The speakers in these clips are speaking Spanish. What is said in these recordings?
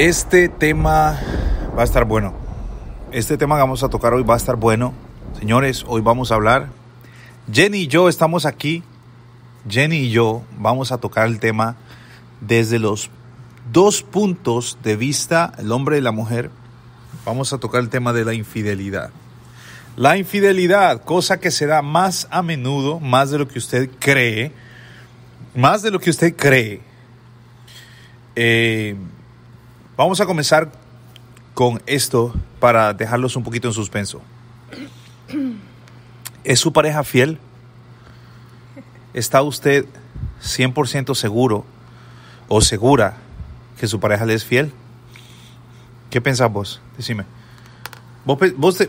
Este tema va a estar bueno. Este tema que vamos a tocar hoy va a estar bueno. Señores, hoy vamos a hablar. Jenny y yo estamos aquí. Jenny y yo vamos a tocar el tema desde los dos puntos de vista, el hombre y la mujer. Vamos a tocar el tema de la infidelidad. La infidelidad, cosa que se da más a menudo, más de lo que usted cree, más de lo que usted cree. Eh, Vamos a comenzar con esto para dejarlos un poquito en suspenso. ¿Es su pareja fiel? ¿Está usted 100% seguro o segura que su pareja le es fiel? ¿Qué pensás vos? Decime. ¿Vos,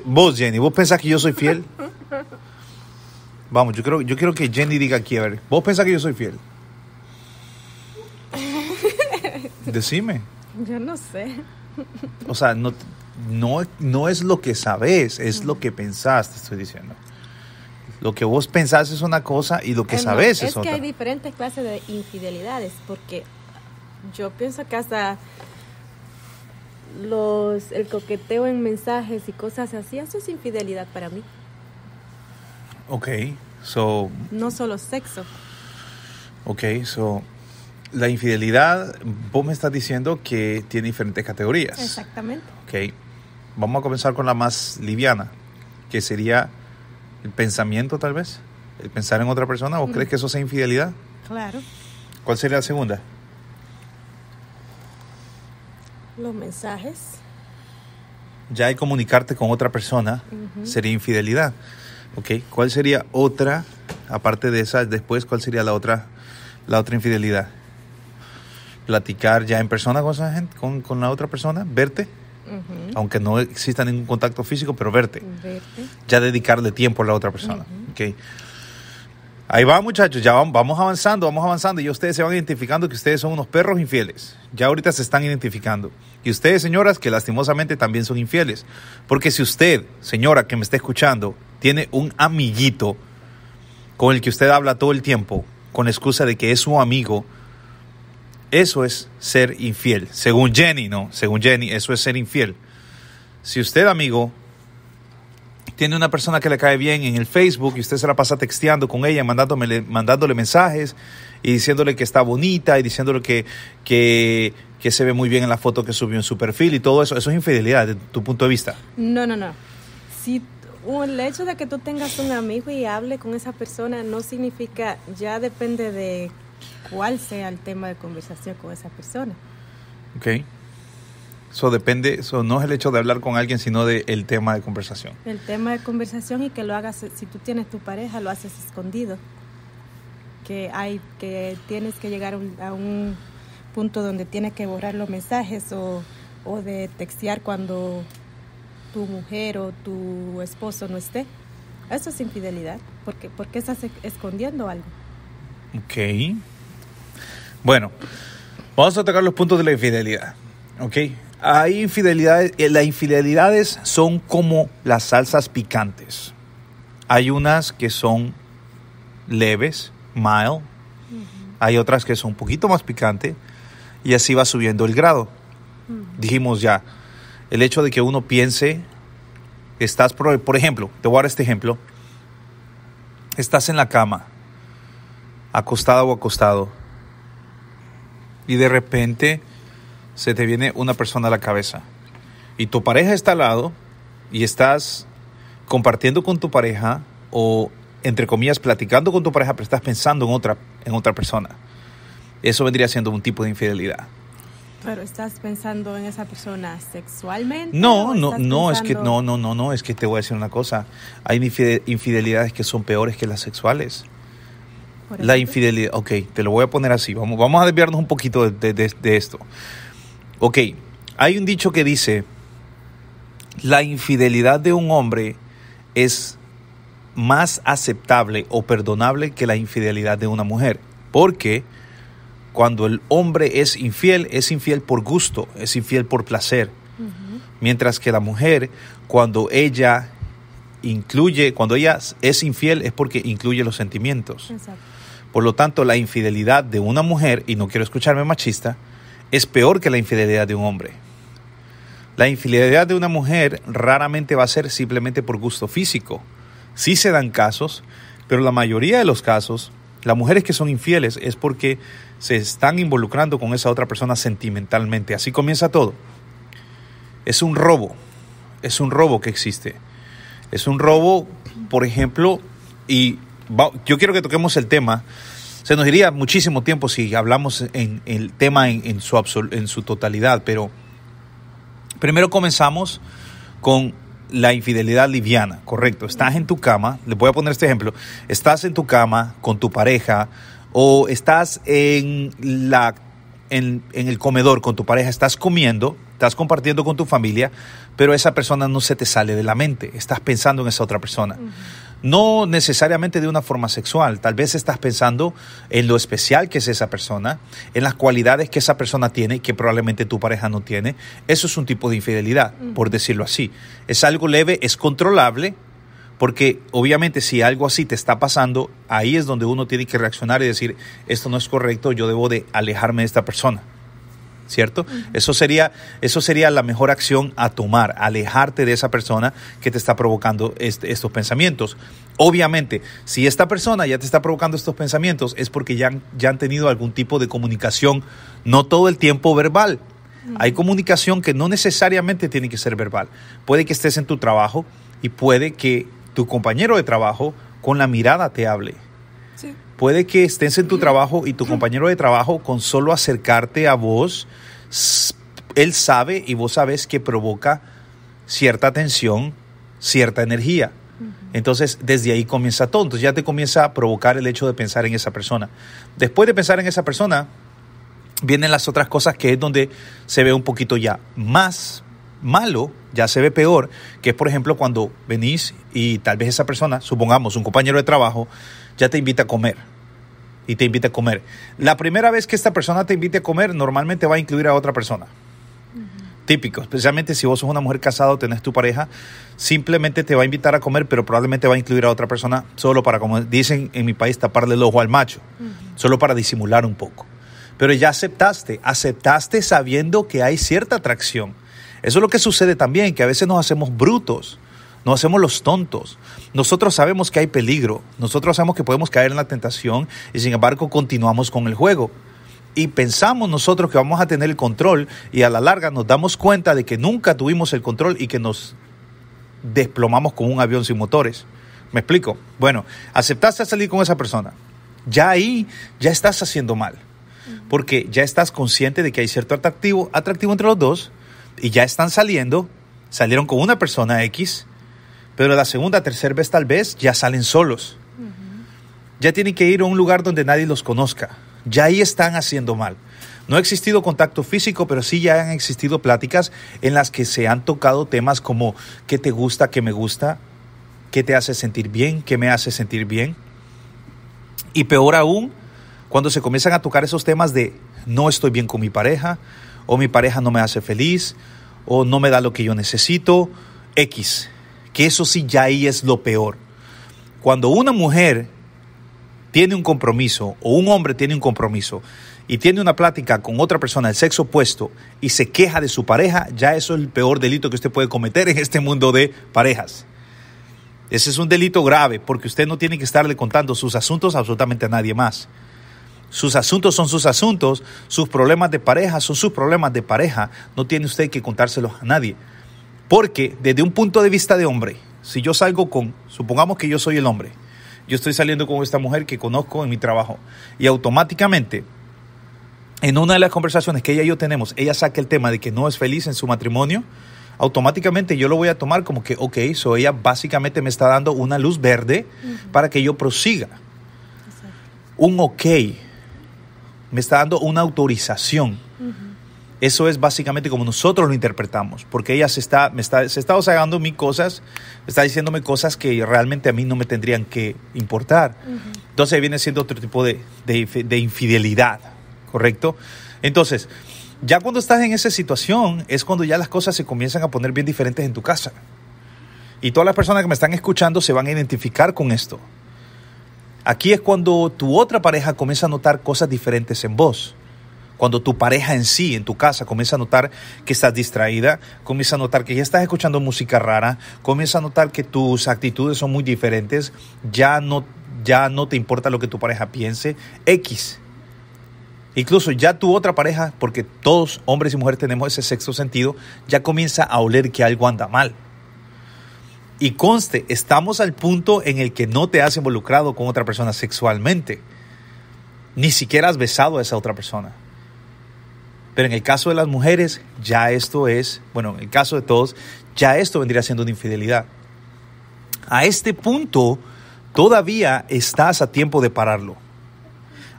vos, Jenny, vos pensás que yo soy fiel? Vamos, yo, creo, yo quiero que Jenny diga aquí, a ver, ¿vos pensás que yo soy fiel? Decime. Yo no sé. O sea, no, no, no es lo que sabes, es lo que pensaste, estoy diciendo. Lo que vos pensás es una cosa y lo que eh, sabes es, otra. Es que hay diferentes clases de infidelidades, porque yo pienso que hasta los el coqueteo en mensajes y cosas así, eso es infidelidad para mí. Ok, so... No solo sexo. Ok, so la infidelidad, vos me estás diciendo que tiene diferentes categorías. Exactamente. Ok. Vamos a comenzar con la más liviana, que sería el pensamiento, tal vez. El pensar en otra persona. ¿Vos mm. crees que eso sea infidelidad? Claro. ¿Cuál sería la segunda? Los mensajes. Ya el comunicarte con otra persona sería infidelidad. Ok. ¿Cuál sería otra, aparte de esa, después, cuál sería la otra, la otra infidelidad? platicar ya en persona con esa gente, con, la otra persona, verte, aunque no exista ningún contacto físico, pero verte. Ya dedicarle tiempo a la otra persona. okay. Ahí va muchachos, ya vamos avanzando, vamos avanzando y ustedes se van identificando que ustedes son unos perros infieles. Ya ahorita se están identificando. Y ustedes, señoras, que lastimosamente también son infieles. Porque si usted, señora que me está escuchando, tiene un amiguito con el que usted habla todo el tiempo, con excusa de que es su amigo, eso es ser infiel. Según Jenny, ¿no? Según Jenny, eso es ser infiel. Si usted, amigo, tiene una persona que le cae bien en el Facebook y usted se la pasa texteando con ella, mandándole, mandándole mensajes y diciéndole que está bonita y diciéndole que, que, que se ve muy bien en la foto que subió en su perfil y todo eso, eso es infidelidad desde tu punto de vista. No, no, no. Si el hecho de que tú tengas un amigo y hable con esa persona no significa, ya depende de cuál sea el tema de conversación con esa persona. Ok. Eso depende, eso no es el hecho de hablar con alguien, sino del tema de conversación. El tema de conversación y que lo hagas, si tú tienes tu pareja, lo haces escondido. Que, hay, que tienes que llegar a un punto donde tienes que borrar los mensajes o, de textear cuando tu mujer o tu esposo no esté. Eso es infidelidad, porque, porque estás escondiendo algo. Ok. Bueno, vamos a tocar los puntos de la infidelidad. ¿Ok? Hay infidelidades, eh, las infidelidades son como las salsas picantes. Hay unas que son leves, mild. Hay otras que son un poquito más picante. Y así va subiendo el grado. Dijimos ya, el hecho de que uno piense, estás, por, por ejemplo, te voy a dar este ejemplo. Estás en la cama, acostado o acostado y de repente se te viene una persona a la cabeza y tu pareja está al lado y estás compartiendo con tu pareja o entre comillas platicando con tu pareja pero estás pensando en otra en otra persona eso vendría siendo un tipo de infidelidad pero estás pensando en esa persona sexualmente no no no es que no no no no es que te voy a decir una cosa hay infidelidades que son peores que las sexuales la infidelidad, ok, te lo voy a poner así, vamos, vamos a desviarnos un poquito de, esto. Ok, hay un dicho que dice, la infidelidad de un hombre es más aceptable o perdonable que la infidelidad de una mujer, porque cuando el hombre es infiel, es infiel por gusto, es infiel por placer. Mientras que la mujer, cuando ella incluye, cuando ella es infiel, es porque incluye los sentimientos. Exacto. Por lo tanto, la infidelidad de una mujer, y no quiero escucharme machista, es peor que la infidelidad de un hombre. La infidelidad de una mujer raramente va a ser simplemente por gusto físico. Sí se dan casos, pero la mayoría de los casos, las mujeres que son infieles es porque se están involucrando con esa otra persona sentimentalmente. Así comienza todo. Es un robo, es un robo que existe. Es un robo, por ejemplo, y yo quiero que toquemos el tema. Se nos iría muchísimo tiempo si hablamos en, el tema en, su totalidad, pero primero comenzamos con la infidelidad liviana, correcto. Estás en tu cama, le voy a poner este ejemplo, estás en tu cama con tu pareja o estás en, la, en, el comedor con tu pareja, estás comiendo, estás compartiendo con tu familia, pero esa persona no se te sale de la mente, estás pensando en esa otra persona no necesariamente de una forma sexual, tal vez estás pensando en lo especial que es esa persona, en las cualidades que esa persona tiene que probablemente tu pareja no tiene. Eso es un tipo de infidelidad, por decirlo así. Es algo leve, es controlable, porque obviamente si algo así te está pasando, ahí es donde uno tiene que reaccionar y decir, esto no es correcto, yo debo de alejarme de esta persona. ¿cierto? Eso sería eso sería la mejor acción a tomar, alejarte de esa persona que te está provocando este, estos pensamientos. Obviamente, si esta persona ya te está provocando estos pensamientos es porque ya han, ya han tenido algún tipo de comunicación, no todo el tiempo verbal. Hay comunicación que no necesariamente tiene que ser verbal. Puede que estés en tu trabajo y puede que tu compañero de trabajo con la mirada te hable. Sí. Puede que estés en tu trabajo y tu compañero de trabajo con solo acercarte a vos, él sabe y vos sabes que provoca cierta tensión, cierta energía. Entonces, desde ahí comienza todo. Entonces, ya te comienza a provocar el hecho de pensar en esa persona. Después de pensar en esa persona, vienen las otras cosas que es donde se ve un poquito ya más malo, ya se ve peor, que es, por ejemplo, cuando venís y tal vez esa persona, supongamos un compañero de trabajo, ya te invita a comer y te invita a comer. La primera vez que esta persona te invite a comer, normalmente va a incluir a otra persona. Típico, especialmente si vos sos una mujer casada o tenés tu pareja, simplemente te va a invitar a comer, pero probablemente va a incluir a otra persona solo para, como dicen en mi país, taparle el ojo al macho, solo para disimular un poco. Pero ya aceptaste, aceptaste sabiendo que hay cierta atracción. Eso es lo que sucede también, que a veces nos hacemos brutos no hacemos los tontos. Nosotros sabemos que hay peligro. Nosotros sabemos que podemos caer en la tentación y sin embargo continuamos con el juego. Y pensamos nosotros que vamos a tener el control y a la larga nos damos cuenta de que nunca tuvimos el control y que nos desplomamos con un avión sin motores. ¿Me explico? Bueno, aceptaste salir con esa persona. Ya ahí ya estás haciendo mal. Porque ya estás consciente de que hay cierto atractivo, atractivo entre los dos y ya están saliendo, salieron con una persona X pero la segunda, tercera vez tal vez ya salen solos. Ya tienen que ir a un lugar donde nadie los conozca. Ya ahí están haciendo mal. No ha existido contacto físico, pero sí ya han existido pláticas en las que se han tocado temas como qué te gusta, qué me gusta, qué te hace sentir bien, qué me hace sentir bien. Y peor aún, cuando se comienzan a tocar esos temas de no estoy bien con mi pareja, o mi pareja no me hace feliz, o no me da lo que yo necesito, X que eso sí ya ahí es lo peor. Cuando una mujer tiene un compromiso o un hombre tiene un compromiso y tiene una plática con otra persona del sexo opuesto y se queja de su pareja, ya eso es el peor delito que usted puede cometer en este mundo de parejas. Ese es un delito grave porque usted no tiene que estarle contando sus asuntos absolutamente a nadie más. Sus asuntos son sus asuntos, sus problemas de pareja son sus problemas de pareja, no tiene usted que contárselos a nadie. Porque desde un punto de vista de hombre, si yo salgo con, supongamos que yo soy el hombre, yo estoy saliendo con esta mujer que conozco en mi trabajo y automáticamente en una de las conversaciones que ella y yo tenemos, ella saca el tema de que no es feliz en su matrimonio, automáticamente yo lo voy a tomar como que, ok, so ella básicamente me está dando una luz verde para que yo prosiga. Un ok, me está dando una autorización. Eso es básicamente como nosotros lo interpretamos, porque ella se está, me está, se mis cosas, está diciéndome cosas que realmente a mí no me tendrían que importar. Entonces viene siendo otro tipo de, de infidelidad, ¿correcto? Entonces, ya cuando estás en esa situación es cuando ya las cosas se comienzan a poner bien diferentes en tu casa. Y todas las personas que me están escuchando se van a identificar con esto. Aquí es cuando tu otra pareja comienza a notar cosas diferentes en vos. Cuando tu pareja en sí, en tu casa, comienza a notar que estás distraída, comienza a notar que ya estás escuchando música rara, comienza a notar que tus actitudes son muy diferentes, ya no, ya no te importa lo que tu pareja piense, X. Incluso ya tu otra pareja, porque todos hombres y mujeres tenemos ese sexto sentido, ya comienza a oler que algo anda mal. Y conste, estamos al punto en el que no te has involucrado con otra persona sexualmente. Ni siquiera has besado a esa otra persona. Pero en el caso de las mujeres, ya esto es, bueno, en el caso de todos, ya esto vendría siendo una infidelidad. A este punto, todavía estás a tiempo de pararlo.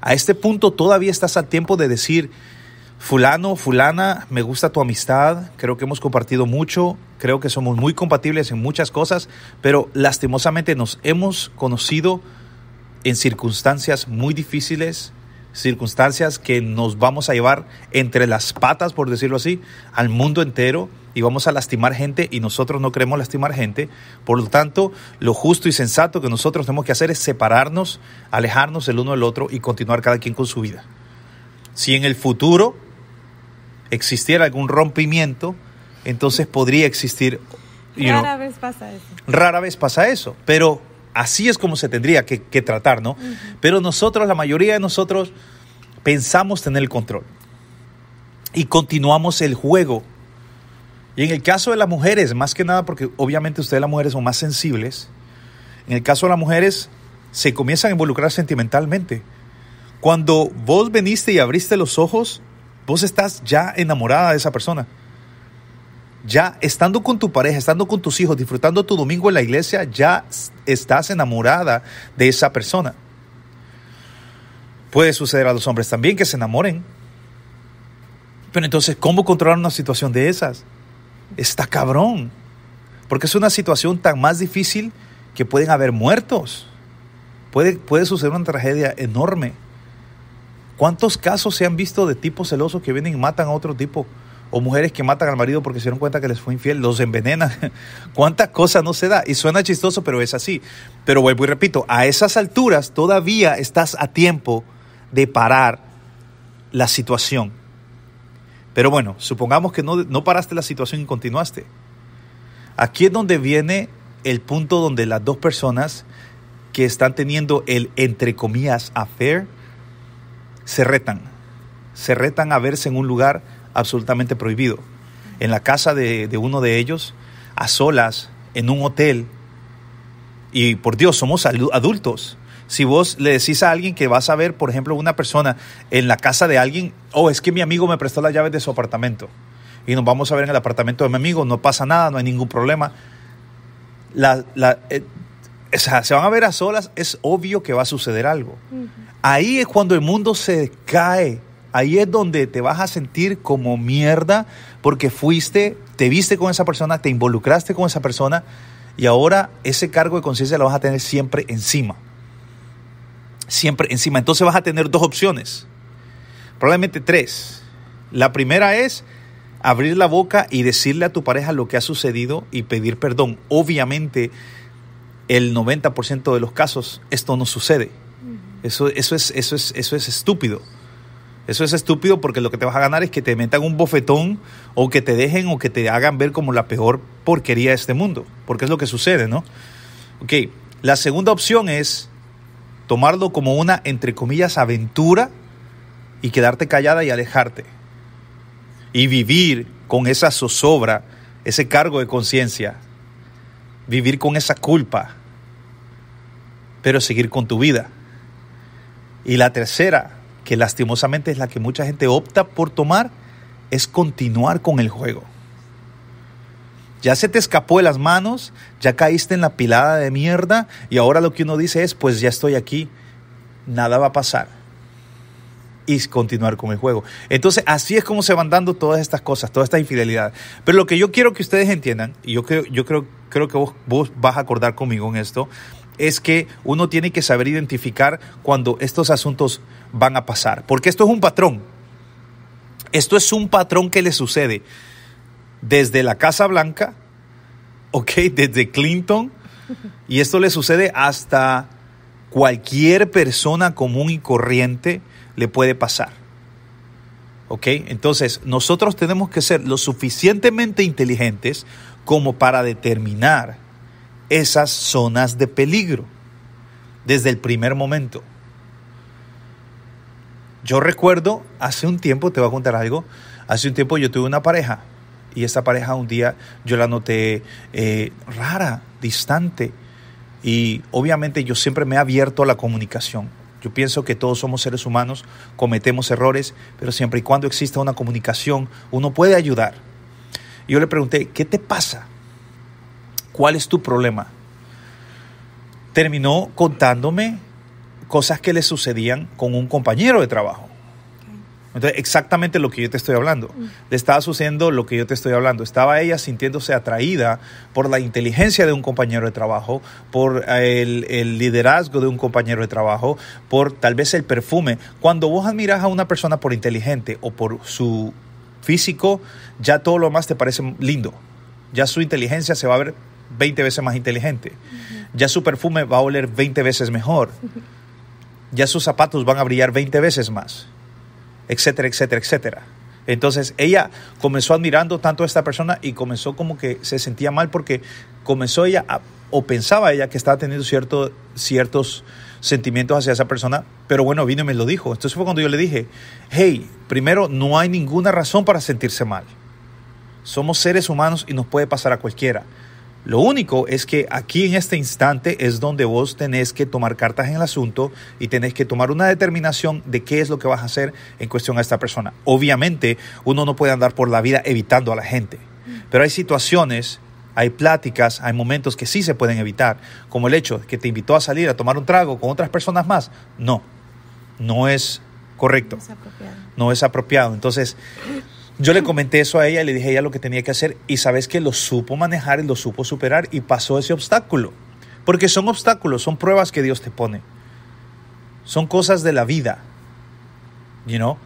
A este punto, todavía estás a tiempo de decir, fulano, fulana, me gusta tu amistad, creo que hemos compartido mucho, creo que somos muy compatibles en muchas cosas, pero lastimosamente nos hemos conocido en circunstancias muy difíciles, circunstancias que nos vamos a llevar entre las patas, por decirlo así, al mundo entero y vamos a lastimar gente y nosotros no queremos lastimar gente. Por lo tanto, lo justo y sensato que nosotros tenemos que hacer es separarnos, alejarnos el uno del otro y continuar cada quien con su vida. Si en el futuro existiera algún rompimiento, entonces podría existir... Rara vez pasa eso. Rara vez pasa eso, pero así es como se tendría que, tratar, ¿no? Pero nosotros, la mayoría de nosotros, pensamos tener el control y continuamos el juego. Y en el caso de las mujeres, más que nada, porque obviamente ustedes las mujeres son más sensibles, en el caso de las mujeres se comienzan a involucrar sentimentalmente. Cuando vos veniste y abriste los ojos, vos estás ya enamorada de esa persona ya estando con tu pareja, estando con tus hijos, disfrutando tu domingo en la iglesia, ya estás enamorada de esa persona. Puede suceder a los hombres también que se enamoren. Pero entonces, ¿cómo controlar una situación de esas? Está cabrón. Porque es una situación tan más difícil que pueden haber muertos. Puede, puede suceder una tragedia enorme. ¿Cuántos casos se han visto de tipos celosos que vienen y matan a otro tipo? o mujeres que matan al marido porque se dieron cuenta que les fue infiel, los envenenan. ¿Cuántas cosas no se da? Y suena chistoso, pero es así. Pero vuelvo y repito, a esas alturas todavía estás a tiempo de parar la situación. Pero bueno, supongamos que no, no paraste la situación y continuaste. Aquí es donde viene el punto donde las dos personas que están teniendo el, entre comillas, affair, se retan. Se retan a verse en un lugar absolutamente prohibido. En la casa de, uno de ellos, a solas, en un hotel. Y por Dios, somos adultos. Si vos le decís a alguien que vas a ver, por ejemplo, una persona en la casa de alguien, oh, es que mi amigo me prestó las llaves de su apartamento y nos vamos a ver en el apartamento de mi amigo, no pasa nada, no hay ningún problema. Eh, se van a ver a solas, es obvio que va a suceder algo. Ahí es cuando el mundo se cae Ahí es donde te vas a sentir como mierda porque fuiste, te viste con esa persona, te involucraste con esa persona y ahora ese cargo de conciencia lo vas a tener siempre encima. Siempre encima. Entonces vas a tener dos opciones, probablemente tres. La primera es abrir la boca y decirle a tu pareja lo que ha sucedido y pedir perdón. Obviamente, el 90% de los casos esto no sucede. Eso, eso, es, eso, es, eso es estúpido. Eso es estúpido porque lo que te vas a ganar es que te metan un bofetón o que te dejen o que te hagan ver como la peor porquería de este mundo, porque es lo que sucede, ¿no? Ok, la segunda opción es tomarlo como una, entre comillas, aventura y quedarte callada y alejarte. Y vivir con esa zozobra, ese cargo de conciencia, vivir con esa culpa, pero seguir con tu vida. Y la tercera que lastimosamente es la que mucha gente opta por tomar, es continuar con el juego. Ya se te escapó de las manos, ya caíste en la pilada de mierda y ahora lo que uno dice es, pues ya estoy aquí, nada va a pasar. Y continuar con el juego. Entonces, así es como se van dando todas estas cosas, toda esta infidelidad. Pero lo que yo quiero que ustedes entiendan, y yo creo, yo creo, creo que vos, vos vas a acordar conmigo en esto, es que uno tiene que saber identificar cuando estos asuntos van a pasar, porque esto es un patrón. Esto es un patrón que le sucede desde la Casa Blanca, Desde Clinton, y esto le sucede hasta cualquier persona común y corriente le puede pasar. Entonces, nosotros tenemos que ser lo suficientemente inteligentes como para determinar esas zonas de peligro desde el primer momento. Yo recuerdo, hace un tiempo, te voy a contar algo, hace un tiempo yo tuve una pareja y esa pareja un día yo la noté eh, rara, distante y obviamente yo siempre me he abierto a la comunicación. Yo pienso que todos somos seres humanos, cometemos errores, pero siempre y cuando exista una comunicación, uno puede ayudar. yo le pregunté, ¿qué te pasa? ¿Cuál es tu problema? Terminó contándome cosas que le sucedían con un compañero de trabajo. Entonces, exactamente lo que yo te estoy hablando. Mm. Le estaba sucediendo lo que yo te estoy hablando. Estaba ella sintiéndose atraída por la inteligencia de un compañero de trabajo, por eh, el, liderazgo de un compañero de trabajo, por tal vez el perfume. Cuando vos admiras a una persona por inteligente o por su físico, ya todo lo más te parece lindo. Ya su inteligencia se va a ver 20 veces más inteligente. Ya su perfume va a oler 20 veces mejor. Ya sus zapatos van a brillar 20 veces más. Etcétera, etcétera, etcétera. Entonces ella comenzó admirando tanto a esta persona y comenzó como que se sentía mal porque comenzó ella o pensaba ella que estaba teniendo cierto, ciertos sentimientos hacia esa persona, pero bueno, vino y me lo dijo. Entonces fue cuando yo le dije, hey, primero, no hay ninguna razón para sentirse mal. Somos seres humanos y nos puede pasar a cualquiera. Lo único es que aquí en este instante es donde vos tenés que tomar cartas en el asunto y tenés que tomar una determinación de qué es lo que vas a hacer en cuestión a esta persona. Obviamente uno no puede andar por la vida evitando a la gente, pero hay situaciones, hay pláticas, hay momentos que sí se pueden evitar, como el hecho de que te invitó a salir a tomar un trago con otras personas más. No, no es correcto. No es apropiado. No es apropiado. Entonces, yo le comenté eso a ella, le dije a ella lo que tenía que hacer y sabes que lo supo manejar y lo supo superar y pasó ese obstáculo. Porque son obstáculos, son pruebas que Dios te pone. Son cosas de la vida. You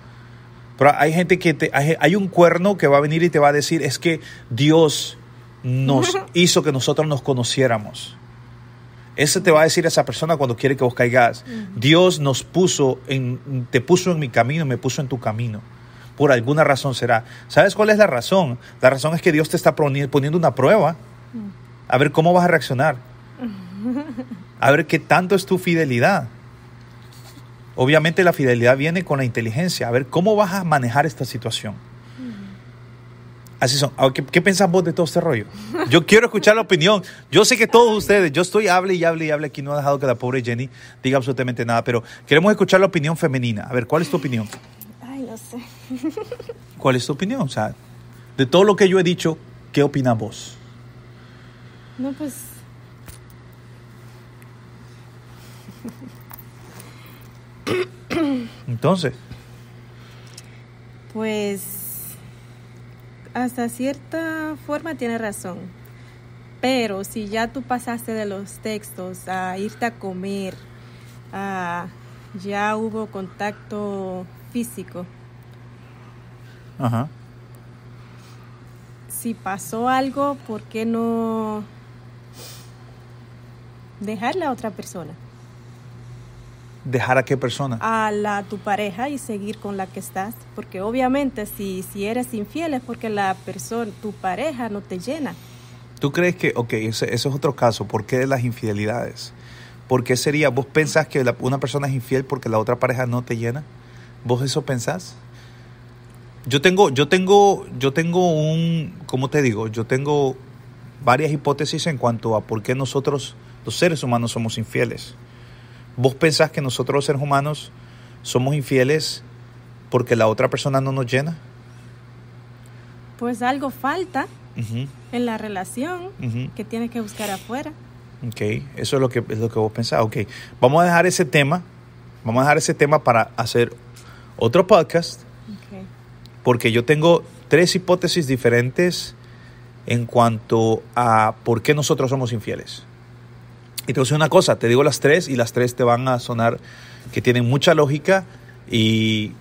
Pero hay gente que te, hay, un cuerno que va a venir y te va a decir, es que Dios nos hizo que nosotros nos conociéramos. Ese te va a decir esa persona cuando quiere que vos caigas. Dios nos puso en, te puso en mi camino, me puso en tu camino. Por alguna razón será. ¿Sabes cuál es la razón? La razón es que Dios te está poniendo una prueba. Mm. A ver cómo vas a reaccionar. A ver qué tanto es tu fidelidad. Obviamente la fidelidad viene con la inteligencia. A ver cómo vas a manejar esta situación. Mm. Así son. ¿Qué, ¿Qué, vos de todo este rollo? Yo quiero escuchar la opinión. Yo sé que todos ustedes, yo estoy, hable y hable y hable aquí, no ha dejado que la pobre Jenny diga absolutamente nada, pero queremos escuchar la opinión femenina. A ver, ¿cuál es tu opinión? Ay, no sé. ¿Cuál es tu opinión? O sea, de todo lo que yo he dicho, ¿qué opina vos? No, pues... Entonces. Pues hasta cierta forma tiene razón. Pero si ya tú pasaste de los textos a irte a comer, ya hubo contacto físico, Ajá. Si pasó algo, ¿por qué no dejarle a otra persona? ¿Dejar a qué persona? A la, tu pareja y seguir con la que estás. Porque obviamente si, si eres infiel es porque la persona, tu pareja no te llena. ¿Tú crees que, ok, ese, es otro caso, ¿por qué de las infidelidades? ¿Por qué sería, vos pensás que una persona es infiel porque la otra pareja no te llena? ¿Vos eso pensás? Yo tengo, yo tengo, yo tengo un, ¿cómo te digo? Yo tengo varias hipótesis en cuanto a por qué nosotros, los seres humanos, somos infieles. Vos pensás que nosotros, los seres humanos, somos infieles porque la otra persona no nos llena. Pues algo falta en la relación que tienes que buscar afuera. Ok, eso es lo que, es lo que vos pensás. Ok, vamos a dejar ese tema, vamos a dejar ese tema para hacer otro podcast porque yo tengo tres hipótesis diferentes en cuanto a por qué nosotros somos infieles. Y te voy a decir una cosa, te digo las tres y las tres te van a sonar que tienen mucha lógica y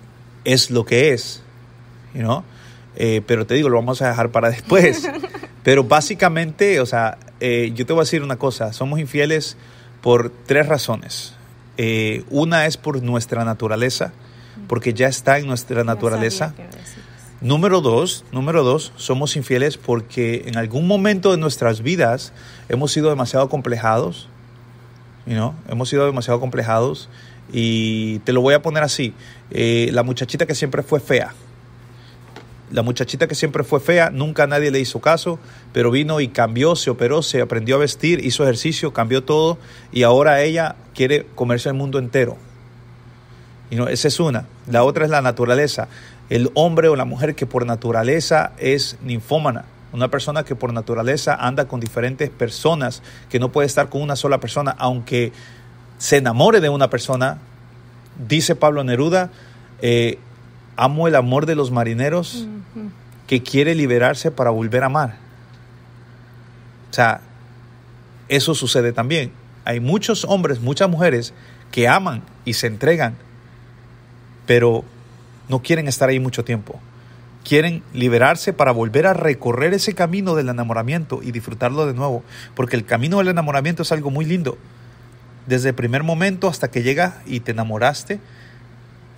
es lo que es, ¿no? Eh, pero te digo, lo vamos a dejar para después. Pero básicamente, o sea, eh, yo te voy a decir una cosa, somos infieles por tres razones. Eh, una es por nuestra naturaleza, porque ya está en nuestra naturaleza. Número dos, número dos, somos infieles porque en algún momento de nuestras vidas hemos sido demasiado complejados, hemos sido demasiado complejados y te lo voy a poner así, eh, la muchachita que siempre fue fea, la muchachita que siempre fue fea, nunca nadie le hizo caso, pero vino y cambió, se operó, se aprendió a vestir, hizo ejercicio, cambió todo y ahora ella quiere comerse el mundo entero. Y no, esa es una. La otra es la naturaleza. El hombre o la mujer que por naturaleza es ninfómana. Una persona que por naturaleza anda con diferentes personas, que no puede estar con una sola persona, aunque se enamore de una persona, dice Pablo Neruda, eh, amo el amor de los marineros que quiere liberarse para volver a amar. O sea, eso sucede también. Hay muchos hombres, muchas mujeres que aman y se entregan pero no quieren estar ahí mucho tiempo. Quieren liberarse para volver a recorrer ese camino del enamoramiento y disfrutarlo de nuevo, porque el camino del enamoramiento es algo muy lindo. Desde el primer momento hasta que llega y te enamoraste,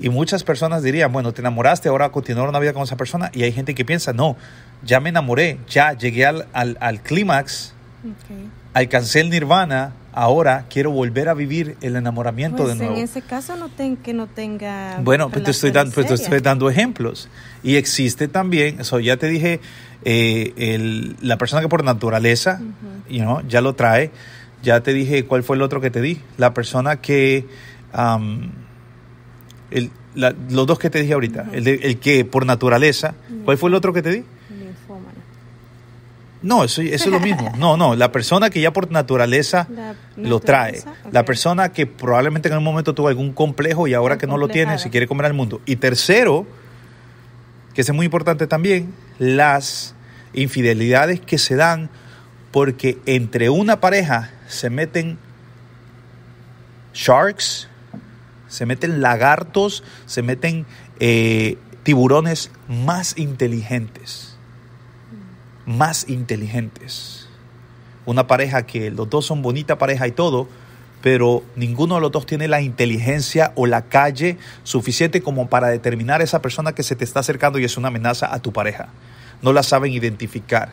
y muchas personas dirían, bueno, te enamoraste, ahora continuar una vida con esa persona. Y hay gente que piensa, no, ya me enamoré, ya llegué al, al, al clímax, alcancé el nirvana, ahora quiero volver a vivir el enamoramiento pues, de nuevo. En ese caso no que no tenga... Bueno, pues te, estoy dando, pues estoy dando ejemplos. Y existe también, eso ya te dije, eh, la persona que por naturaleza you know, ya lo trae, ya te dije cuál fue el otro que te di, la persona que... los dos que te dije ahorita, el, que por naturaleza, ¿cuál fue el otro que te di? No, eso, es lo mismo. No, no, la persona que ya por naturaleza lo trae. La persona que probablemente en algún momento tuvo algún complejo y ahora que no lo tiene, se quiere comer al mundo. Y tercero, que es muy importante también, las infidelidades que se dan porque entre una pareja se meten sharks, se meten lagartos, se meten eh, tiburones más inteligentes más inteligentes. Una pareja que los dos son bonita pareja y todo, pero ninguno de los dos tiene la inteligencia o la calle suficiente como para determinar esa persona que se te está acercando y es una amenaza a tu pareja. No la saben identificar.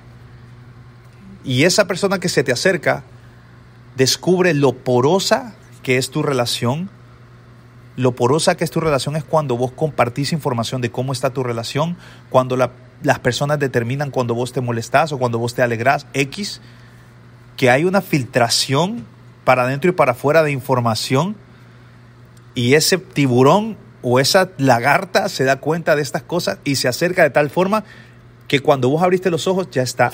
Y esa persona que se te acerca descubre lo porosa que es tu relación. Lo porosa que es tu relación es cuando vos compartís información de cómo está tu relación, cuando la las personas determinan cuando vos te molestás o cuando vos te alegrás, X, que hay una filtración para adentro y para afuera de información y ese tiburón o esa lagarta se da cuenta de estas cosas y se acerca de tal forma que cuando vos abriste los ojos ya está,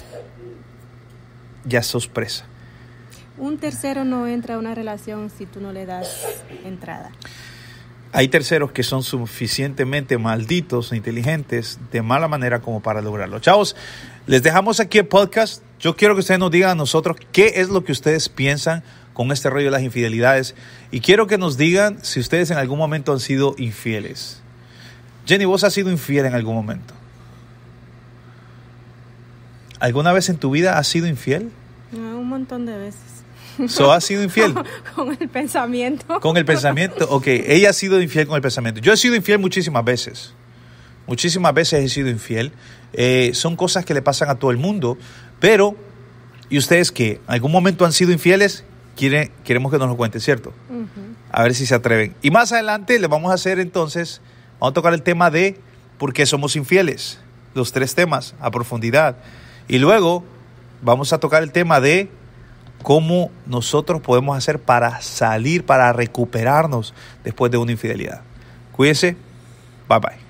ya sos presa. Un tercero no entra a una relación si tú no le das entrada. Hay terceros que son suficientemente malditos e inteligentes de mala manera como para lograrlo. Chavos, les dejamos aquí el podcast. Yo quiero que ustedes nos digan a nosotros qué es lo que ustedes piensan con este rollo de las infidelidades. Y quiero que nos digan si ustedes en algún momento han sido infieles. Jenny, vos has sido infiel en algún momento. ¿Alguna vez en tu vida has sido infiel? un montón de veces. So, ha sido infiel? con el pensamiento. Con el pensamiento, ok. Ella ha sido infiel con el pensamiento. Yo he sido infiel muchísimas veces. Muchísimas veces he sido infiel. Eh, son cosas que le pasan a todo el mundo. Pero, ¿y ustedes que ¿En algún momento han sido infieles? Quiere, queremos que nos lo cuenten, ¿cierto? A ver si se atreven. Y más adelante le vamos a hacer entonces, vamos a tocar el tema de por qué somos infieles. Los tres temas a profundidad. Y luego vamos a tocar el tema de cómo nosotros podemos hacer para salir, para recuperarnos después de una infidelidad. Cuídese, bye bye.